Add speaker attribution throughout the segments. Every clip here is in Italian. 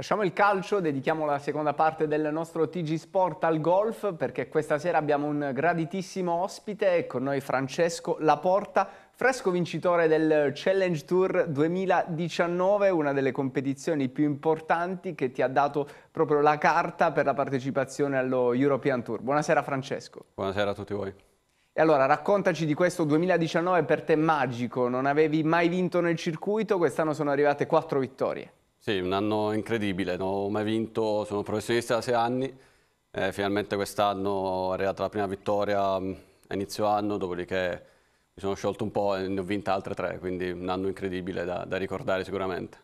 Speaker 1: Lasciamo il calcio, dedichiamo la seconda parte del nostro TG Sport al golf perché questa sera abbiamo un graditissimo ospite con noi Francesco Laporta, fresco vincitore del Challenge Tour 2019, una delle competizioni più importanti che ti ha dato proprio la carta per la partecipazione allo European Tour. Buonasera Francesco.
Speaker 2: Buonasera a tutti voi.
Speaker 1: E allora raccontaci di questo 2019 per te magico, non avevi mai vinto nel circuito, quest'anno sono arrivate quattro vittorie.
Speaker 2: Sì, un anno incredibile, non ho mai vinto, sono professionista da sei anni, eh, finalmente quest'anno è arrivata la prima vittoria mm, a inizio anno, dopodiché mi sono sciolto un po' e ne ho vinte altre tre, quindi un anno incredibile da, da ricordare sicuramente.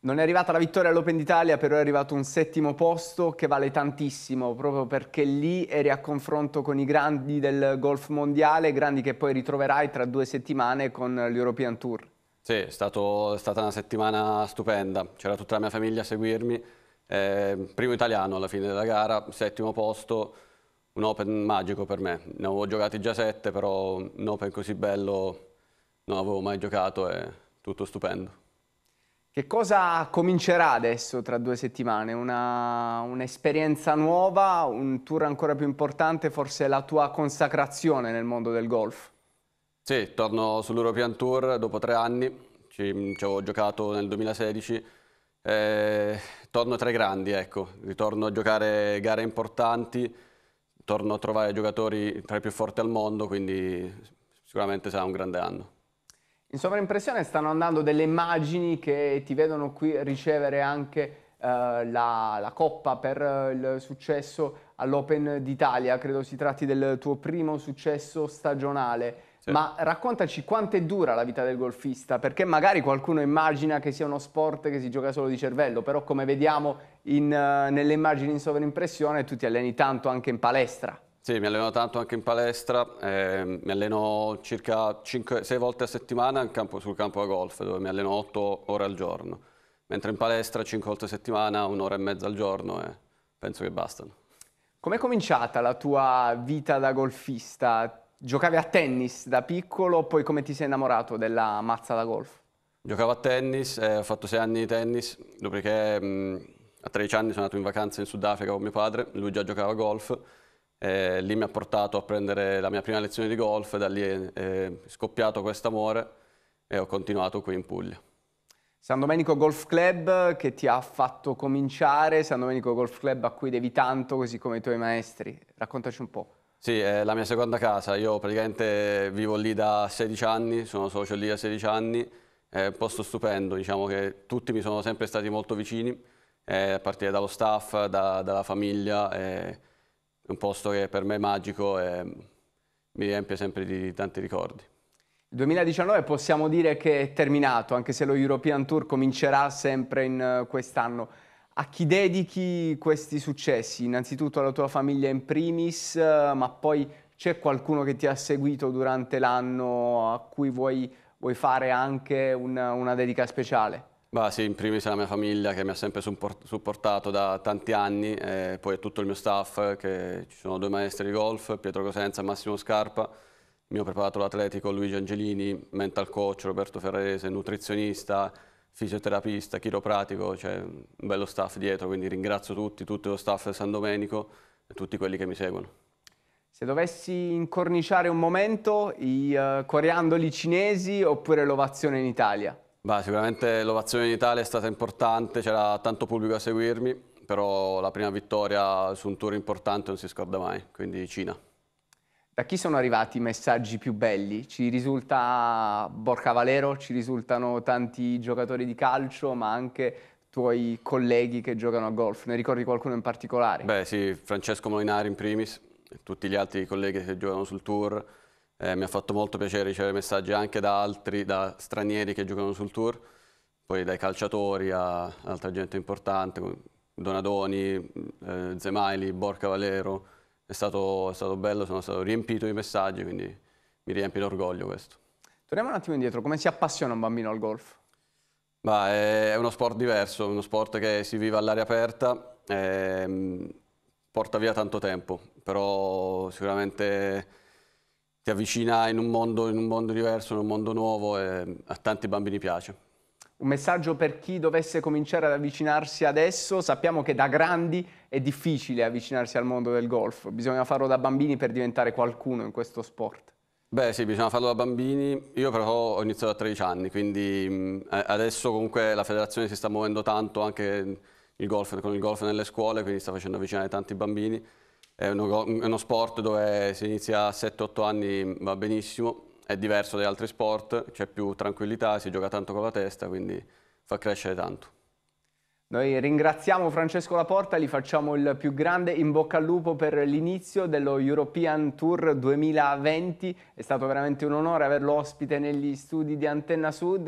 Speaker 2: Non è
Speaker 1: arrivata la vittoria all'Open d'Italia, però è arrivato un settimo posto che vale tantissimo, proprio perché lì eri a confronto con i grandi del golf mondiale, grandi che poi ritroverai tra due settimane con
Speaker 2: l'European Tour. Sì, è, stato, è stata una settimana stupenda, c'era tutta la mia famiglia a seguirmi, eh, primo italiano alla fine della gara, settimo posto, un Open magico per me, ne avevo giocati già sette, però un Open così bello non avevo mai giocato è tutto stupendo. Che cosa comincerà adesso
Speaker 1: tra due settimane? Un'esperienza un nuova, un tour ancora più importante, forse la tua consacrazione nel mondo del golf?
Speaker 2: Sì, torno sull'European Tour dopo tre anni, ci, ci ho giocato nel 2016, eh, torno tra i grandi, ecco. ritorno a giocare gare importanti, torno a trovare giocatori tra i più forti al mondo, quindi sicuramente sarà un grande anno.
Speaker 1: In sovraimpressione stanno andando delle immagini che ti vedono qui ricevere anche eh, la, la, coppa per eh, il successo all'Open d'Italia, credo si tratti del tuo primo successo stagionale. Sì. Ma raccontaci quanto è dura la vita del golfista, perché magari qualcuno immagina che sia uno sport che si gioca solo di cervello, però come vediamo in, uh, nelle immagini in sovraimpressione tu ti alleni tanto anche in palestra.
Speaker 2: Sì, mi alleno tanto anche in palestra, eh, mi alleno circa 5-6 volte a settimana campo, sul campo da golf, dove mi alleno 8 ore al giorno, mentre in palestra 5 volte a settimana, un'ora e mezza al giorno e eh, penso che bastano.
Speaker 1: Com'è cominciata la tua vita da golfista? Giocavi a tennis da piccolo, poi come ti sei innamorato della mazza da golf?
Speaker 2: Giocavo a tennis, eh, ho fatto sei anni di tennis, dopodiché mh, mm, a 13 anni sono andato in vacanza in Sudafrica con mio padre, lui già giocava a golf, eh, lì mi ha portato a prendere la mia prima lezione di golf, da lì è, è scoppiato questo amore e ho continuato qui in Puglia.
Speaker 1: San Domenico Golf Club che ti ha fatto cominciare, San Domenico Golf Club a cui devi tanto, così come i tuoi maestri, raccontaci un po'.
Speaker 2: Sì, è la mia seconda casa, io praticamente vivo lì da 16 anni, sono socio lì da 16 anni, è un posto stupendo, diciamo che tutti mi sono sempre stati molto vicini, eh, a partire dallo staff, da, dalla famiglia, è un posto che per me è magico e mi riempie sempre di tanti ricordi.
Speaker 1: Il 2019 possiamo dire che è terminato, anche se lo European Tour comincerà sempre in eh, quest'anno. A chi dedichi questi successi? Innanzitutto alla tua famiglia in primis, ma poi c'è qualcuno che ti ha seguito durante l'anno a cui vuoi, vuoi fare anche una, una dedica speciale?
Speaker 2: Beh, sì, in primis è la mia famiglia che mi ha sempre supportato da tanti anni, eh, poi tutto il mio staff, che ci sono due maestri di golf, Pietro Cosenza e Massimo Scarpa, il mio preparato atletico Luigi Angelini, mental coach Roberto Ferrarese, nutrizionista, fisioterapista, chiropratico, c'è cioè un bello staff dietro, quindi ringrazio tutti, tutto lo staff di San Domenico e tutti quelli che mi seguono.
Speaker 1: Se dovessi incorniciare un momento, i uh, coriandoli cinesi oppure l'ovazione in Italia?
Speaker 2: Beh, sicuramente l'ovazione in Italia è stata importante, c'era tanto pubblico a seguirmi, però la prima vittoria su un tour importante non si scorda mai, quindi Cina. Da chi sono arrivati i messaggi più belli? Ci risulta Borca
Speaker 1: Valero, ci risultano tanti giocatori di calcio, ma anche tuoi colleghi che giocano a golf. Ne ricordi qualcuno in particolare?
Speaker 2: Beh sì, Francesco Molinari in primis, tutti gli altri colleghi che giocano sul tour. Eh, mi ha fatto molto piacere ricevere messaggi anche da altri, da stranieri che giocano sul tour, poi dai calciatori a altra gente importante, Donadoni, eh, Zemaili, Borca Valero, è stato, è stato bello, sono stato riempito di messaggi, quindi mi riempie d'orgoglio questo.
Speaker 1: Torniamo un attimo indietro, come si appassiona un bambino al golf?
Speaker 2: Bah, eh, è uno sport diverso, uno sport che si vive all'aria aperta, eh, porta via tanto tempo, però sicuramente ti avvicina in un mondo, in un mondo diverso, in un mondo nuovo e a tanti bambini piace.
Speaker 1: Un messaggio per chi dovesse cominciare ad avvicinarsi adesso, sappiamo che da grandi è difficile avvicinarsi al mondo del golf, bisogna farlo da bambini per diventare qualcuno in questo sport.
Speaker 2: Beh sì, bisogna farlo da bambini, io però ho iniziato a 13 anni, quindi adesso comunque la federazione si sta muovendo tanto anche il golf, con il golf nelle scuole, quindi sta facendo avvicinare tanti bambini, è uno, uno sport dove si inizia a 7-8 anni va benissimo, è diverso dagli altri sport, c'è più tranquillità, si gioca tanto con la testa, quindi fa crescere tanto.
Speaker 1: Noi ringraziamo Francesco Laporta, gli facciamo il più grande in bocca al lupo per l'inizio dello European Tour 2020. È stato veramente un onore averlo ospite negli studi di Antenna Sud.